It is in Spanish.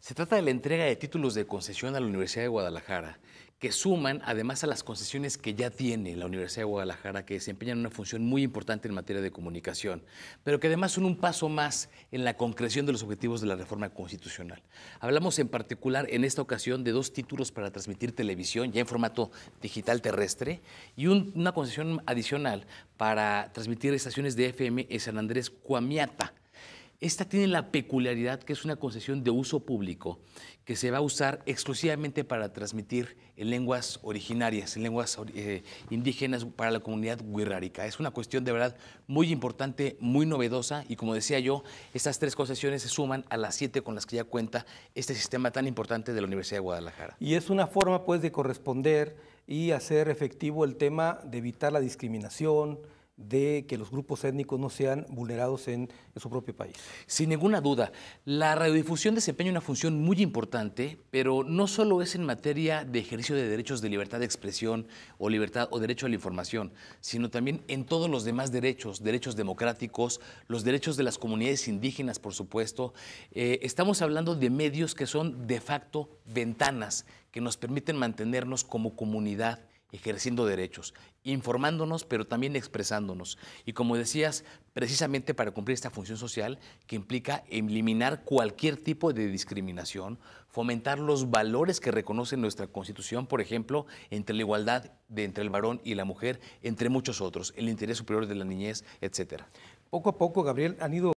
se trata de la entrega de títulos de concesión a la Universidad de Guadalajara, que suman además a las concesiones que ya tiene la Universidad de Guadalajara, que desempeñan una función muy importante en materia de comunicación, pero que además son un paso más en la concreción de los objetivos de la reforma constitucional. Hablamos en particular en esta ocasión de dos títulos para transmitir televisión, ya en formato digital terrestre, y una concesión adicional para transmitir estaciones de FM en San Andrés Cuamiata esta tiene la peculiaridad que es una concesión de uso público que se va a usar exclusivamente para transmitir en lenguas originarias, en lenguas eh, indígenas para la comunidad wixárika. Es una cuestión de verdad muy importante, muy novedosa y como decía yo, estas tres concesiones se suman a las siete con las que ya cuenta este sistema tan importante de la Universidad de Guadalajara. Y es una forma pues de corresponder y hacer efectivo el tema de evitar la discriminación, de que los grupos étnicos no sean vulnerados en, su propio país. Sin ninguna duda, la radiodifusión desempeña una función muy importante, pero no solo es en materia de ejercicio de derechos de libertad de expresión o libertad o derecho a la información, sino también en todos los demás derechos, derechos democráticos, los derechos de las comunidades indígenas, por supuesto. Eh, estamos hablando de medios que son de facto ventanas que nos permiten mantenernos como comunidad ejerciendo derechos, informándonos, pero también expresándonos. Y como decías, precisamente para cumplir esta función social que implica eliminar cualquier tipo de discriminación, fomentar los valores que reconoce nuestra Constitución, por ejemplo, entre la igualdad de entre el varón y la mujer, entre muchos otros, el interés superior de la niñez, etcétera. Poco a poco, Gabriel, han ido